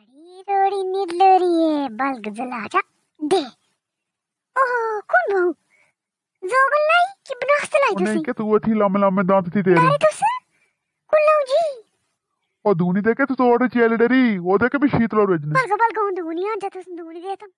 बड़ी रोड़ी निदलोरी है बल्क जला जा दे ओ कौन भाऊ जोगन लाई कि बनास लाई तुसी नहीं के तू अठी लामे लामे दांत थी तेरे अरे तुसे कुल्लाऊ जी ओ दूनी देखे तू तो ओडे चेलडरी ओ देखे भी शीतलो रोजने बल्क बल्क हूं दूनी आ जा तुस दूनी दे